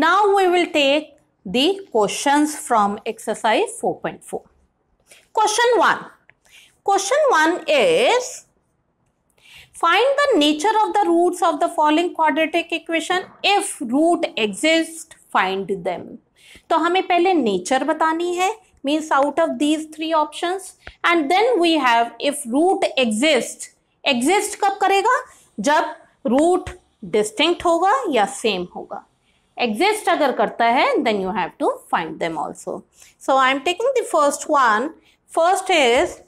Now we will take the questions from exercise 4.4. Question 1. Question 1 is find the nature of the roots of the following quadratic equation. If root exist find them. to hame pehle nature batani hai means out of these three options and then we have if root exist exist kab karega jab root distinct hoga ya same hoga exist agar karta hai then you have to find them also. So I am taking the first one. First is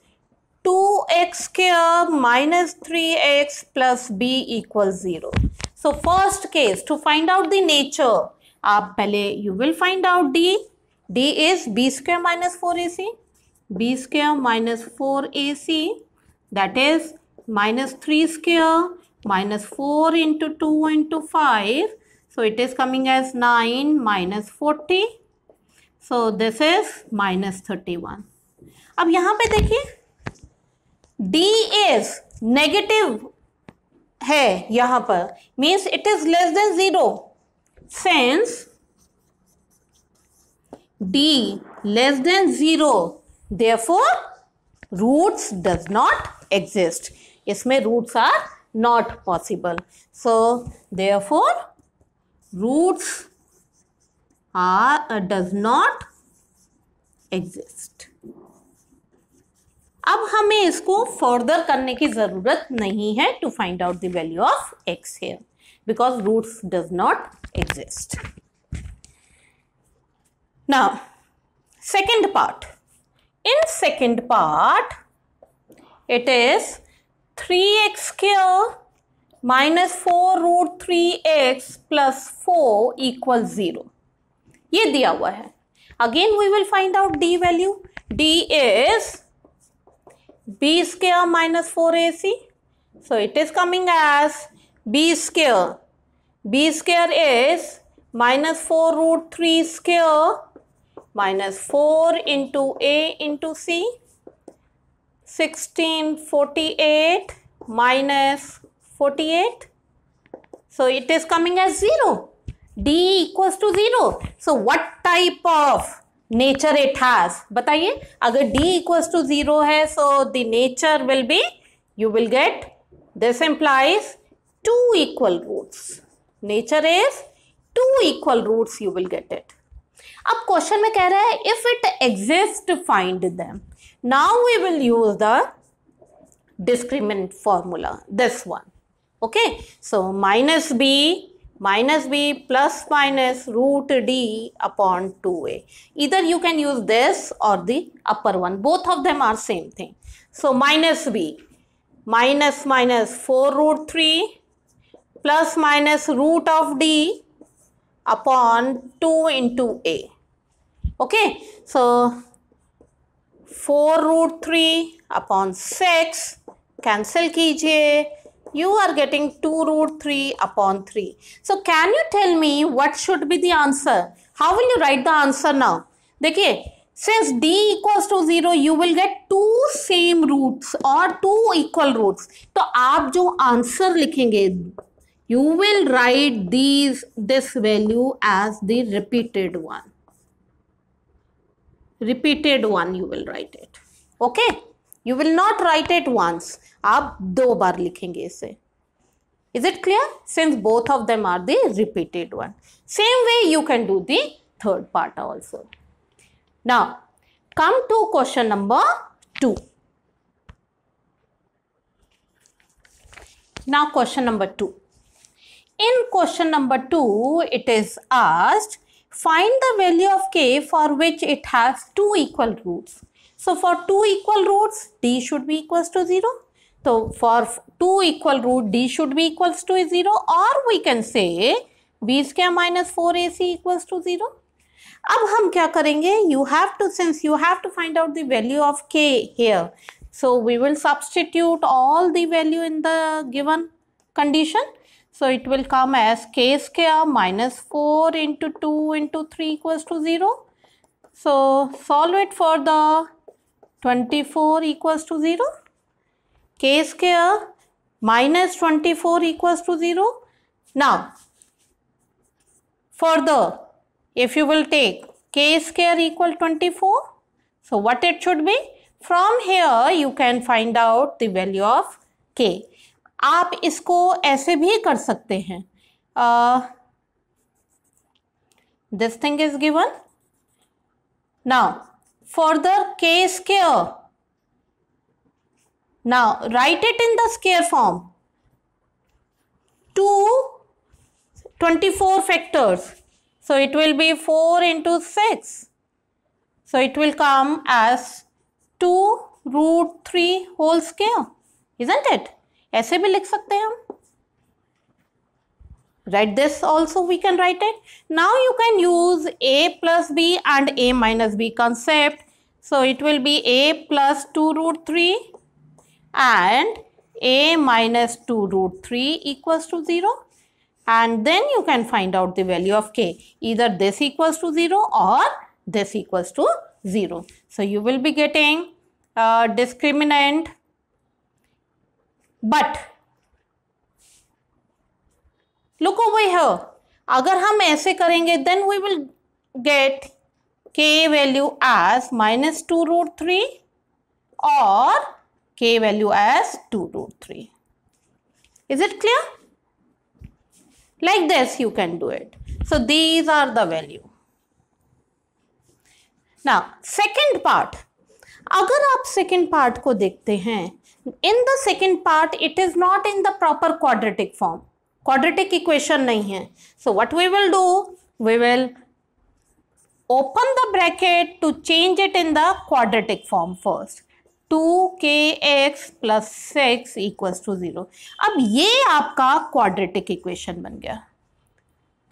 2x square minus 3x plus b equals 0. So first case to find out the nature aap pehle you will find out d d is b square minus 4ac b square minus 4ac that is minus 3 square minus 4 into 2 into four So it is coming as 9 minus 40. So this is minus 31. ab yahan pe dekhiye D is negative hai yahan par means it is less than 0 since D less than 0 therefore roots does not exist isme roots are not possible so therefore roots are uh, does not exist अब हमें इसको further करने की ज़रूरत नहीं है to find out the value of x here because roots does not exist now second part in second part it is three x square minus 4 root 3x plus 4 equals 0. ये दिया हुआ है. Again we will find out d value. d is b square minus 4ac. So it is coming as b square. b square is minus 4 root 3 square minus 4 into a into c. Sixteen forty eight minus 48. So it is coming as 0. D equals to 0. So what type of nature it has? बताइए अगर D equals to 0 है so the nature will be you will get this implies two equal roots. Nature is two equal roots you will get it. अब question में कह रहा if it exists to find them. Now we will use the discriminant formula. This one. Okay. So, minus b minus b plus minus root d upon 2a. Either you can use this or the upper one. Both of them are same thing. So, minus b minus minus 4 root 3 plus minus root of d upon 2 into a. Okay. So, 4 root 3 upon 6 cancel. कीजिए you are getting 2 root 3 upon 3. So can you tell me what should be the answer? How will you write the answer now? Dekhiye, since d equals to 0 you will get two same roots or two equal roots. So आप जो answer लिखेंगे you will write these this value as the repeated one. Repeated one you will write it. Okay. You will not write at once आप दो बार लिखेंगे इसे clear? Since both of them are the repeated one. Same way you can do the the third part also now come to question number 2 now question number 2 in question number 2 it is asked find the value of k for which it has two equal roots so for two equal roots, d should be equals to 0. So for two equal root, d should be equals to 0 or we can say b square minus 4ac equals to 0. अब हम क्या करेंगे You have to since you have to find out the value of k here. So we will substitute all the value in the given condition. So it will come as k square minus 4 into 2 into 3 equals to 0. So solve it for the twenty four equals to zero के square minus 24 equals to 0. Now, further, if you will take k square equal 24, so what it should be? From here, you can find out the value of k. आप इसको ऐसे भी कर सकते हैं this thing is given now further k square. Now write it in the square form. 2 24 factors. So it will be 4 into 6. So it will come as 2 root 3 whole square isn't it ऐसे भी लिख सकते हैं हम write this also we can write it. Now you can use a plus b and a minus b concept. So it will be a plus 2 root 3 and a minus 2 root 3 equals to 0 and then you can find out the value of k either this equals to 0 or this equals to 0. So you will be getting uh, discriminant but look over here अगर हम ऐसे करेंगे then we will get k value as minus two root three और k value as two root three is it clear like this you can do it so these are the value ना second part अगर आप second part को देखते हैं in the second part it is not in the proper quadratic form quadratic equation नहीं है so what we will do we will open the bracket to change it in the quadratic form first two k x plus six equals to zero अब ये आपका quadratic equation बन गया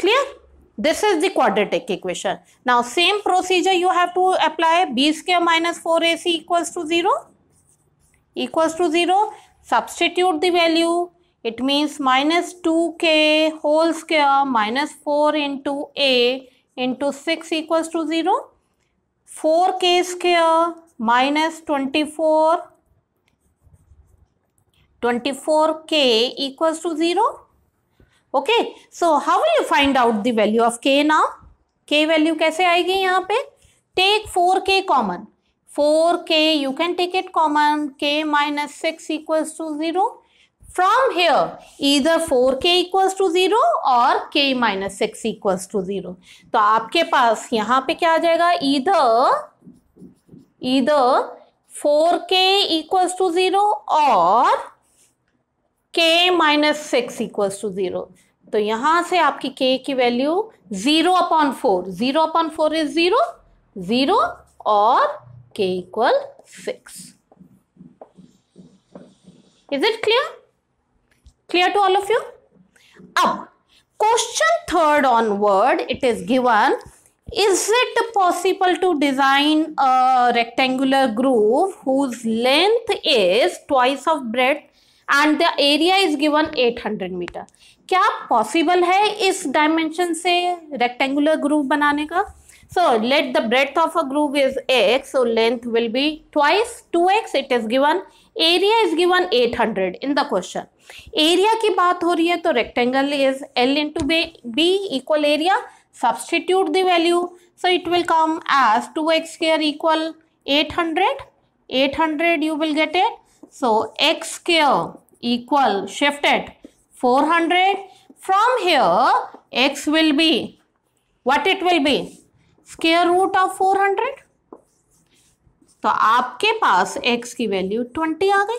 clear this is the quadratic equation now same procedure you have to apply b square minus four a c equals to zero equals to zero substitute the value it means minus two k whole square minus four into A into six equals to zero four k square minus twenty four twenty four k equals to zero okay so how will you find out the value of k ना k value कैसे आएगी यहाँ पे take four k common four k you can take it common k minus six equals to zero from here इधर four k equal to zero और k minus six equal to zero तो आपके पास यहां पे क्या आ जाएगा either four k equal to zero और k minus six equal to zero तो यहां से आपकी k की value zero upon four zero upon four is zero zero और k equal six is it clear clear to all of you अब question third onward it is given is it possible to design a rectangular grove whose length is twice of breadth and the area is given 800 metre क्या पॉसिबल है इस dimension से rectangular grove बनाने का so let the breadth of a grove is x so length will be twice two x it is given area is given 800 in the question area की बात हो रही है तो rectangle is l into b be equal area substitute the value so it will come as two x square equal eight hundred eight hundred you will get it so x square equal shift eight four hundred from here x will be what it will be square root of four hundred तो आपके पास x की value twenty आ गई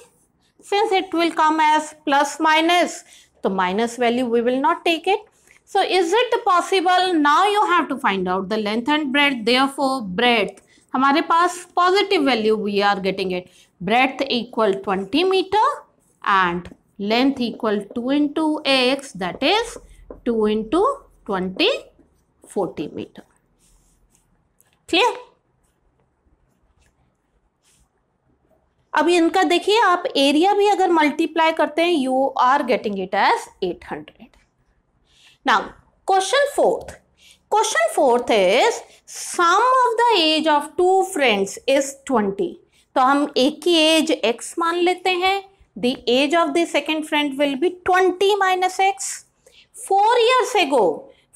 since it will come as plus minus, the minus value we will not take it. So is it possible? Now you have to find out the length and breadth. Therefore, breadth. हमारे पास positive value we are getting it. Breadth equal 20 meter and length equal 2 into x that is 2 into 20 40 meter. Clear? अब इनका देखिए आप area भी अगर multiply करते हैं you are getting it as eight hundred now question fourth question fourth is sum of the age of two friends is 20. तो हम एक की एज x मान लेते हैं the age of the second friend will be 20 minus x four years ago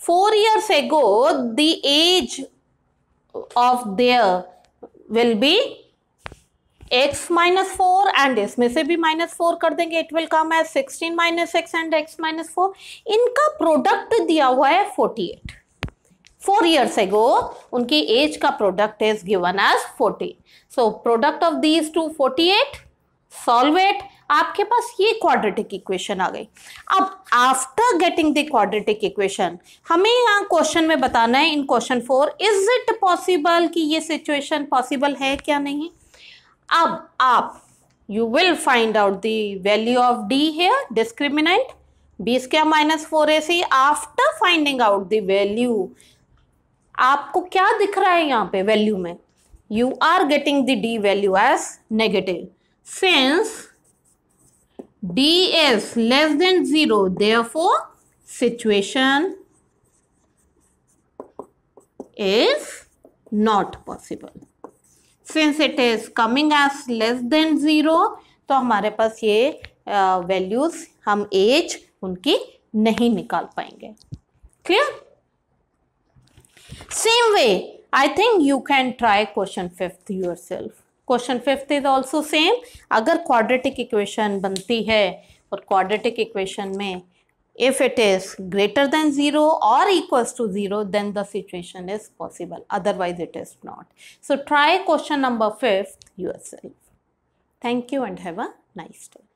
four years ago the age of their will be x minus four and इसमें से भी माइनस फोर कर देंगे it will come as sixteen minus x and x minus four इनका product दिया हुआ है forty eight four है गो उनकी एज का product is given as forty so product of these two forty eight solve it आपके पास ये क्वाड्रेटिक इक्वेशन आ गई अब after getting the quadratic equation हमें यहाँ क्वेश्चन में बताना है in question four is it possible कि ये सिचुएशन पॉसिबल है क्या नहीं अब आप you will find out the value of D here discriminant b square minus four a c after finding out the value आपको क्या दिख रहा है यहाँ पे वैल्यू में you are getting the D value as negative since D is less than zero four situation is not possible since it is coming as less than zero तो हमारे पास ये वैल्यूज़ हम एज उनकी नहीं निकाल पाएंगे clear same way I think you can try question fifth yourself question fifth is also same अगर quadratic equation बनती है और क्वाड्रेटिक इक्वेशन में If it is greater than 0 or equals to 0, then the situation is possible. Otherwise, it is not. So, try question number 5 yourself. Thank you and have a nice day.